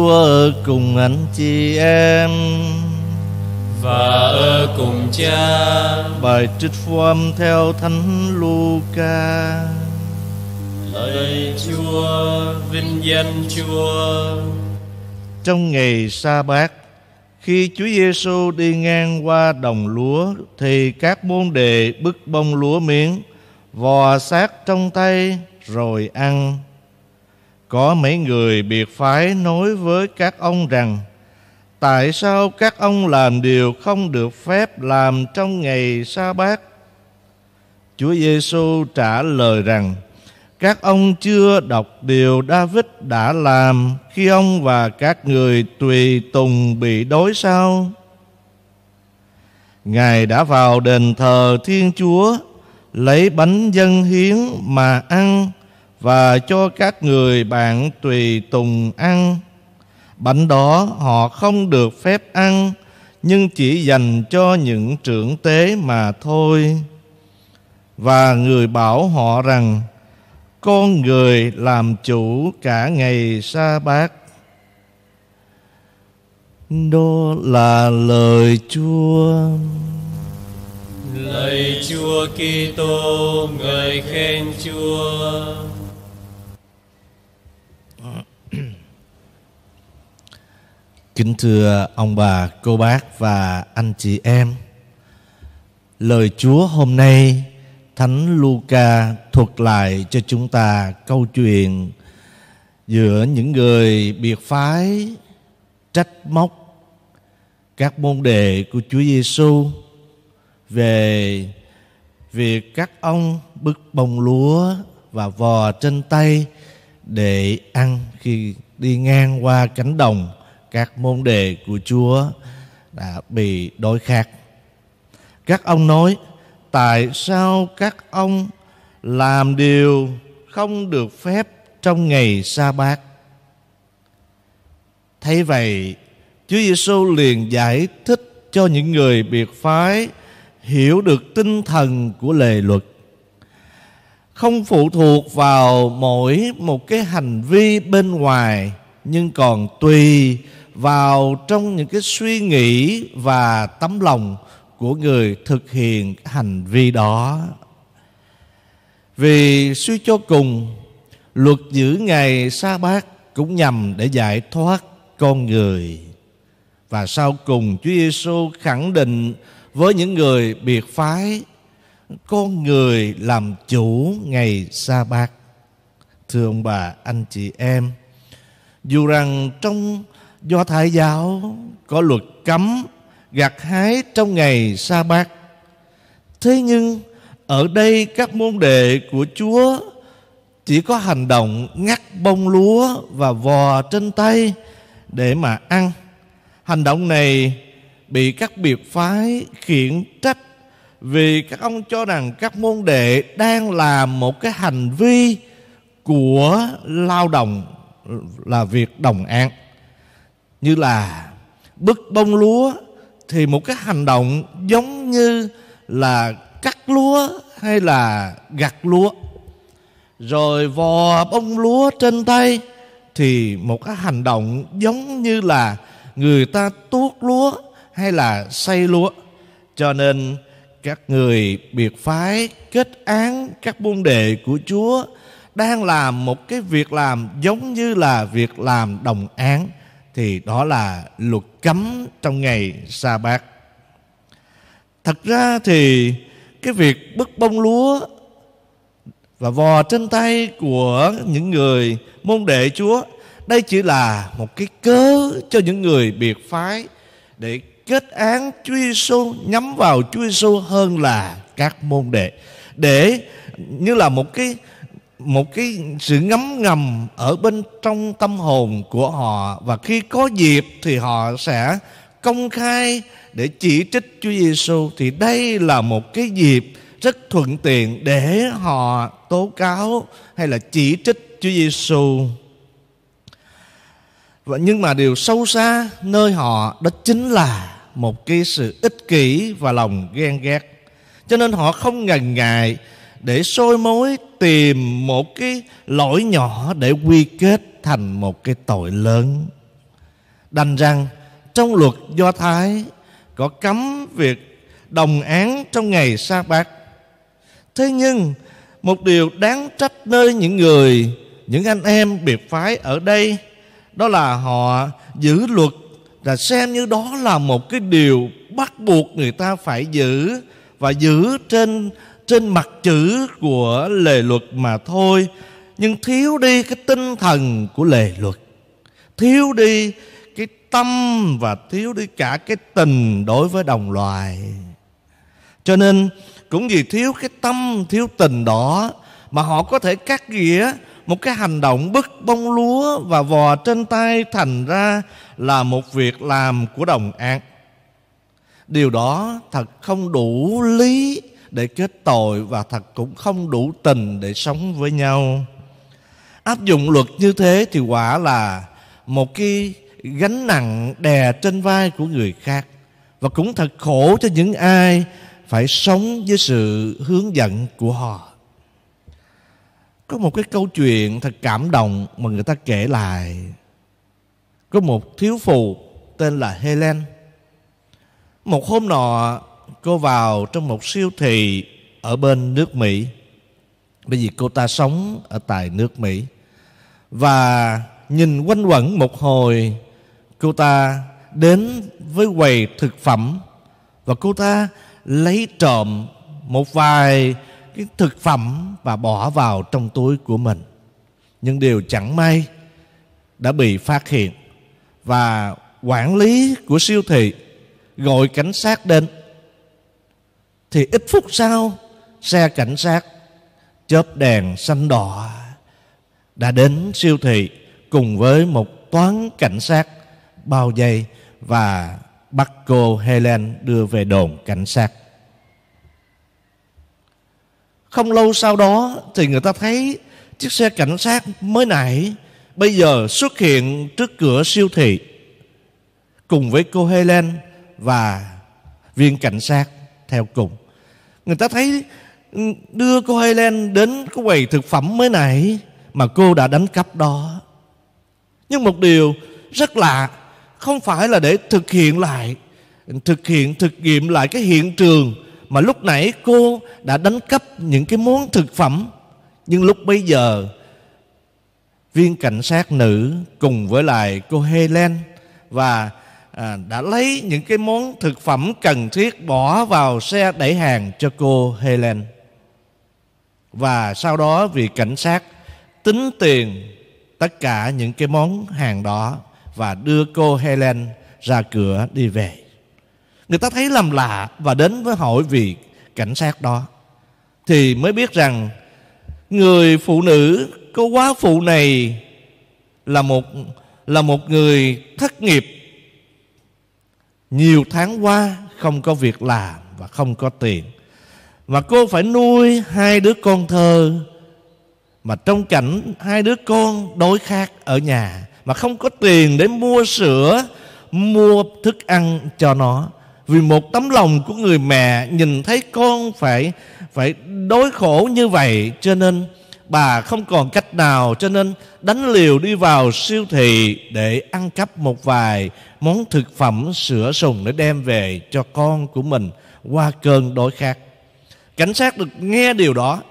Chúa ở cùng anh chị em và ở cùng Cha. Bài trích phom theo Thánh Luca. Lời Chúa, vinh danh Chúa. Trong ngày sa bát, khi Chúa Giêsu đi ngang qua đồng lúa thì các môn đệ bứt bông lúa miếng vò xác trong tay rồi ăn có mấy người biệt phái nói với các ông rằng tại sao các ông làm điều không được phép làm trong ngày sa bát Chúa Giêsu trả lời rằng các ông chưa đọc điều David đã làm khi ông và các người tùy tùng bị đói sao? Ngài đã vào đền thờ Thiên Chúa lấy bánh dân hiến mà ăn và cho các người bạn tùy tùng ăn bánh đó họ không được phép ăn nhưng chỉ dành cho những trưởng tế mà thôi và người bảo họ rằng con người làm chủ cả ngày sa bát đó là lời chúa lời chúa kitô người khen chúa Kính thưa ông bà, cô bác và anh chị em Lời Chúa hôm nay Thánh Luca thuật lại cho chúng ta câu chuyện Giữa những người biệt phái trách móc các môn đệ của Chúa Giêsu về việc các ông bứt bông lúa và vò trên tay để ăn khi đi ngang qua cánh đồng các môn đề của Chúa đã bị đối khác. Các ông nói, tại sao các ông làm điều không được phép trong ngày sa bát Thấy vậy, Chúa Giêsu liền giải thích cho những người biệt phái hiểu được tinh thần của lề luật không phụ thuộc vào mỗi một cái hành vi bên ngoài nhưng còn tùy vào trong những cái suy nghĩ và tấm lòng của người thực hiện hành vi đó vì suy cho cùng luật giữ ngày sa bát cũng nhằm để giải thoát con người và sau cùng Chúa Giêsu khẳng định với những người biệt phái con người làm chủ ngày sa bát thưa ông bà anh chị em dù rằng trong do thái giáo có luật cấm gặt hái trong ngày sa bát thế nhưng ở đây các môn đệ của chúa chỉ có hành động ngắt bông lúa và vò trên tay để mà ăn hành động này bị các biệt phái khiển trách vì các ông cho rằng các môn đệ đang làm một cái hành vi của lao động là việc đồng án như là bứt bông lúa thì một cái hành động giống như là cắt lúa hay là gặt lúa rồi vò bông lúa trên tay thì một cái hành động giống như là người ta tuốt lúa hay là xây lúa cho nên các người biệt phái kết án các môn đệ của Chúa đang làm một cái việc làm giống như là việc làm đồng án thì đó là luật cấm trong ngày sa bát thật ra thì cái việc bứt bông lúa và vò trên tay của những người môn đệ chúa đây chỉ là một cái cớ cho những người biệt phái để kết án Chúa Giêsu nhắm vào Chúa Giêsu hơn là các môn đệ để như là một cái một cái sự ngấm ngầm ở bên trong tâm hồn của họ và khi có dịp thì họ sẽ công khai để chỉ trích Chúa Giêsu thì đây là một cái dịp rất thuận tiện để họ tố cáo hay là chỉ trích Chúa Giêsu. Và nhưng mà điều sâu xa nơi họ đó chính là một cái sự ích kỷ và lòng ghen ghét. Cho nên họ không ngần ngại để sôi mối tìm một cái lỗi nhỏ để quy kết thành một cái tội lớn đành rằng trong luật do thái có cấm việc đồng án trong ngày sa bát thế nhưng một điều đáng trách nơi những người những anh em biệt phái ở đây đó là họ giữ luật là xem như đó là một cái điều bắt buộc người ta phải giữ và giữ trên trên mặt chữ của lề luật mà thôi nhưng thiếu đi cái tinh thần của lề luật thiếu đi cái tâm và thiếu đi cả cái tình đối với đồng loài cho nên cũng vì thiếu cái tâm thiếu tình đó mà họ có thể cắt nghĩa một cái hành động bứt bông lúa và vò trên tay thành ra là một việc làm của đồng ác điều đó thật không đủ lý để kết tội và thật cũng không đủ tình để sống với nhau áp dụng luật như thế thì quả là một cái gánh nặng đè trên vai của người khác và cũng thật khổ cho những ai phải sống với sự hướng dẫn của họ có một cái câu chuyện thật cảm động mà người ta kể lại có một thiếu phụ tên là Helen một hôm nọ cô vào trong một siêu thị ở bên nước Mỹ bởi vì cô ta sống ở tại nước Mỹ và nhìn quanh quẩn một hồi cô ta đến với quầy thực phẩm và cô ta lấy trộm một vài cái thực phẩm và bỏ vào trong túi của mình nhưng điều chẳng may đã bị phát hiện và quản lý của siêu thị gọi cảnh sát đến thì ít phút sau xe cảnh sát chớp đèn xanh đỏ đã đến siêu thị cùng với một toán cảnh sát bao dây và bắt cô Helen đưa về đồn cảnh sát. Không lâu sau đó thì người ta thấy chiếc xe cảnh sát mới nãy bây giờ xuất hiện trước cửa siêu thị cùng với cô Helen và viên cảnh sát theo cùng người ta thấy đưa cô Helen đến cái quầy thực phẩm mới nãy mà cô đã đánh cắp đó nhưng một điều rất lạ không phải là để thực hiện lại thực hiện thực nghiệm lại cái hiện trường mà lúc nãy cô đã đánh cắp những cái món thực phẩm nhưng lúc bây giờ viên cảnh sát nữ cùng với lại cô Helen và à, đã lấy những cái món thực phẩm cần thiết bỏ vào xe đẩy hàng cho cô Helen và sau đó vì cảnh sát tính tiền tất cả những cái món hàng đó và đưa cô Helen ra cửa đi về người ta thấy làm lạ và đến với hỏi vị cảnh sát đó thì mới biết rằng người phụ nữ cô quá phụ này là một là một người thất nghiệp nhiều tháng qua không có việc làm và không có tiền mà cô phải nuôi hai đứa con thơ mà trong cảnh hai đứa con đối khát ở nhà mà không có tiền để mua sữa mua thức ăn cho nó vì một tấm lòng của người mẹ nhìn thấy con phải phải đối khổ như vậy cho nên bà không còn cách nào cho nên đánh liều đi vào siêu thị để ăn cắp một vài món thực phẩm sữa sùng để đem về cho con của mình qua cơn đói khát. Cảnh sát được nghe điều đó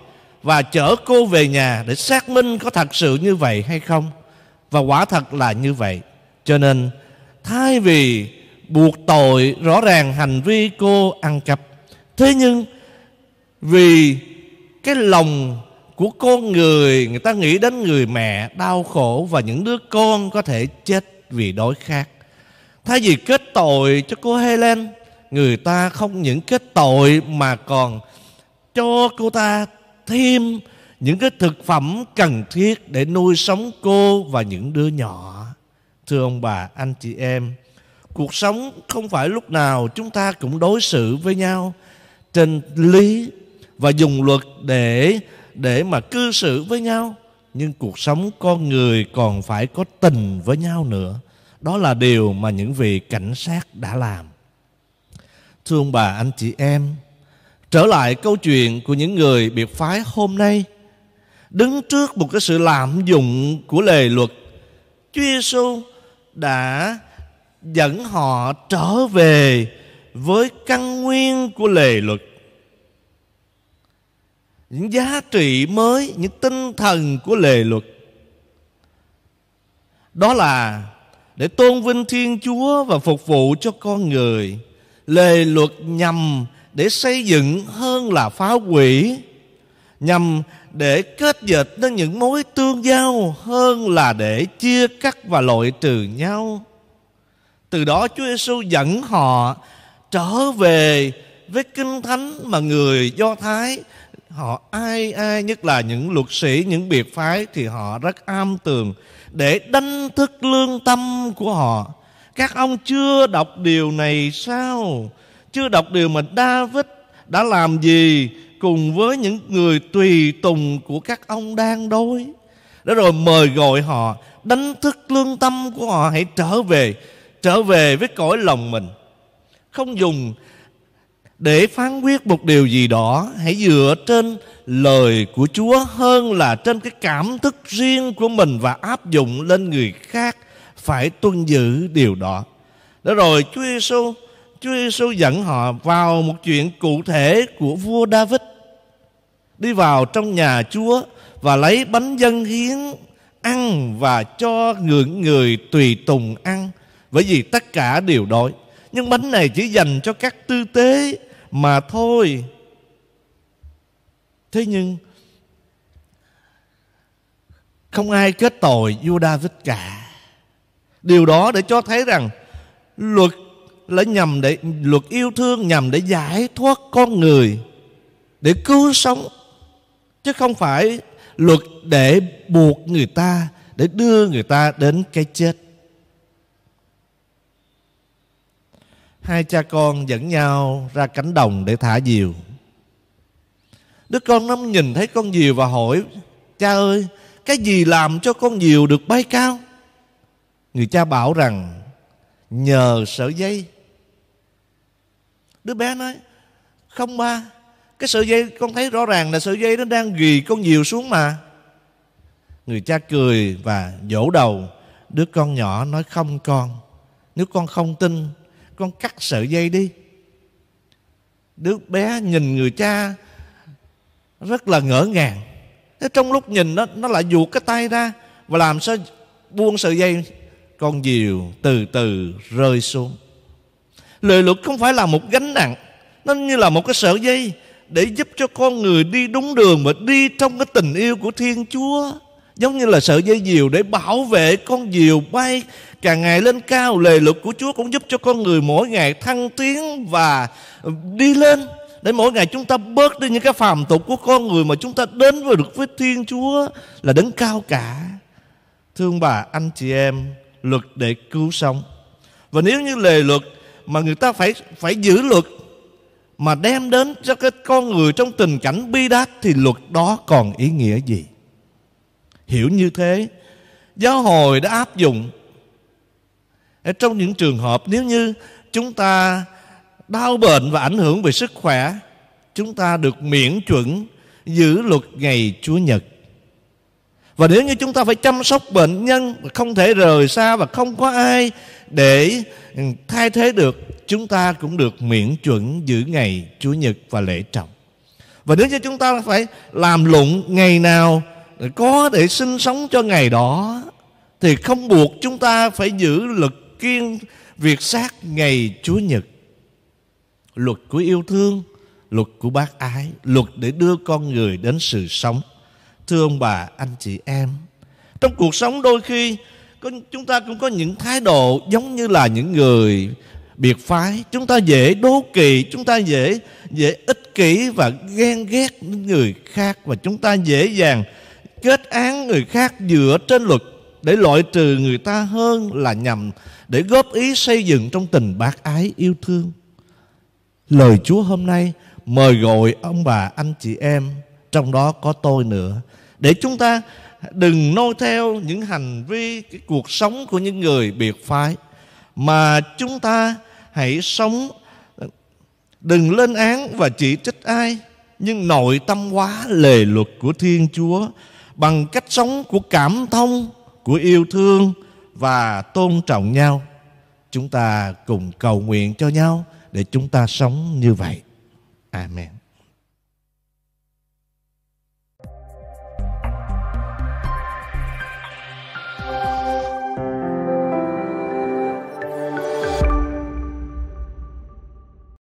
và chở cô về nhà để xác minh có thật sự như vậy hay không. Và quả thật là như vậy. Cho nên thay vì buộc tội rõ ràng hành vi cô ăn cắp, thế nhưng vì cái lòng của con người người ta nghĩ đến người mẹ đau khổ và những đứa con có thể chết vì đói khát thay vì kết tội cho cô Helen người ta không những kết tội mà còn cho cô ta thêm những cái thực phẩm cần thiết để nuôi sống cô và những đứa nhỏ thưa ông bà anh chị em cuộc sống không phải lúc nào chúng ta cũng đối xử với nhau trên lý và dùng luật để để mà cư xử với nhau nhưng cuộc sống con người còn phải có tình với nhau nữa đó là điều mà những vị cảnh sát đã làm thưa ông bà anh chị em trở lại câu chuyện của những người biệt phái hôm nay đứng trước một cái sự lạm dụng của lề luật Chúa Giêsu đã dẫn họ trở về với căn nguyên của lề luật những giá trị mới những tinh thần của lề luật đó là để tôn vinh thiên chúa và phục vụ cho con người lề luật nhằm để xây dựng hơn là phá hủy nhằm để kết dệt đến những mối tương giao hơn là để chia cắt và loại trừ nhau từ đó chúa giêsu dẫn họ trở về với kinh thánh mà người do thái họ ai ai nhất là những luật sĩ những biệt phái thì họ rất am tường để đánh thức lương tâm của họ các ông chưa đọc điều này sao chưa đọc điều mà david đã làm gì cùng với những người tùy tùng của các ông đang đối để rồi mời gọi họ đánh thức lương tâm của họ hãy trở về trở về với cõi lòng mình không dùng để phán quyết một điều gì đó hãy dựa trên lời của chúa hơn là trên cái cảm thức riêng của mình và áp dụng lên người khác phải tuân giữ điều đó đó rồi chúa giêsu chúa giêsu dẫn họ vào một chuyện cụ thể của vua david đi vào trong nhà chúa và lấy bánh dân hiến ăn và cho ngưỡng người tùy tùng ăn bởi vì tất cả đều đói nhưng bánh này chỉ dành cho các tư tế mà thôi thế nhưng không ai kết tội Judas cả điều đó để cho thấy rằng luật là nhằm để luật yêu thương nhằm để giải thoát con người để cứu sống chứ không phải luật để buộc người ta để đưa người ta đến cái chết hai cha con dẫn nhau ra cánh đồng để thả diều đứa con nó nhìn thấy con diều và hỏi cha ơi cái gì làm cho con diều được bay cao người cha bảo rằng nhờ sợi dây đứa bé nói không ba cái sợi dây con thấy rõ ràng là sợi dây nó đang ghì con diều xuống mà người cha cười và vỗ đầu đứa con nhỏ nói không con nếu con không tin con cắt sợi dây đi đứa bé nhìn người cha rất là ngỡ ngàng thế trong lúc nhìn nó nó lại duột cái tay ra và làm sao buông sợi dây con diều từ từ rơi xuống lời luật không phải là một gánh nặng nó như là một cái sợi dây để giúp cho con người đi đúng đường và đi trong cái tình yêu của thiên chúa giống như là sợi dây diều để bảo vệ con diều bay càng ngày lên cao lề luật của Chúa cũng giúp cho con người mỗi ngày thăng tiến và đi lên để mỗi ngày chúng ta bớt đi những cái phàm tục của con người mà chúng ta đến với được với Thiên Chúa là đấng cao cả thương bà anh chị em luật để cứu sống và nếu như lề luật mà người ta phải phải giữ luật mà đem đến cho cái con người trong tình cảnh bi đát thì luật đó còn ý nghĩa gì hiểu như thế giáo hội đã áp dụng ở trong những trường hợp nếu như chúng ta đau bệnh và ảnh hưởng về sức khỏe chúng ta được miễn chuẩn giữ luật ngày Chúa Nhật và nếu như chúng ta phải chăm sóc bệnh nhân không thể rời xa và không có ai để thay thế được chúng ta cũng được miễn chuẩn giữ ngày Chúa Nhật và lễ trọng và nếu như chúng ta phải làm lụng ngày nào để có để sinh sống cho ngày đó thì không buộc chúng ta phải giữ luật kiên việc sát ngày Chúa Nhật. Luật của yêu thương, luật của bác ái, luật để đưa con người đến sự sống. Thưa ông bà, anh chị em, trong cuộc sống đôi khi chúng ta cũng có những thái độ giống như là những người biệt phái chúng ta dễ đố kỵ chúng ta dễ dễ ích kỷ và ghen ghét những người khác và chúng ta dễ dàng kết án người khác dựa trên luật để loại trừ người ta hơn là nhằm để góp ý xây dựng trong tình bác ái yêu thương. Lời Chúa hôm nay mời gọi ông bà anh chị em trong đó có tôi nữa để chúng ta đừng noi theo những hành vi cái cuộc sống của những người biệt phái mà chúng ta hãy sống đừng lên án và chỉ trích ai nhưng nội tâm quá lề luật của Thiên Chúa bằng cách sống của cảm thông của yêu thương và tôn trọng nhau chúng ta cùng cầu nguyện cho nhau để chúng ta sống như vậy amen